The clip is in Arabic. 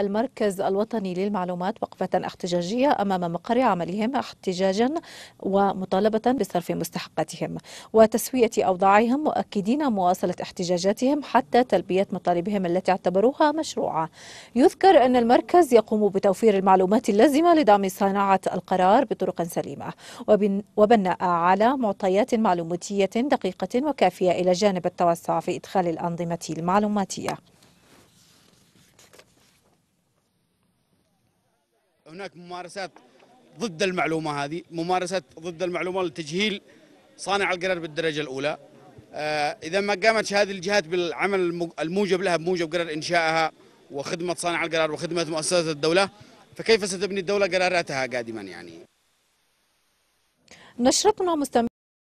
المركز الوطني للمعلومات وقفة احتجاجية أمام مقر عملهم احتجاجا ومطالبة بصرف مستحقاتهم وتسوية أوضاعهم مؤكدين مواصلة احتجاجاتهم حتى تلبية مطالبهم التي اعتبروها مشروعة يذكر أن المركز يقوم بتوفير المعلومات اللازمة لدعم صناعة القرار بطرق سليمة وبناء على معطيات معلوماتية دقيقة وكافية إلى جانب التوسع في إدخال الأنظمة المعلوماتية هناك ممارسات ضد المعلومه هذه ممارسات ضد المعلومه لتجهيل صانع القرار بالدرجه الاولى آه، اذا ما قامتش هذه الجهات بالعمل الموجب لها بموجب قرار انشائها وخدمه صانع القرار وخدمه مؤسسات الدوله فكيف ستبني الدوله قراراتها قادما يعني نشرتنا مستمرة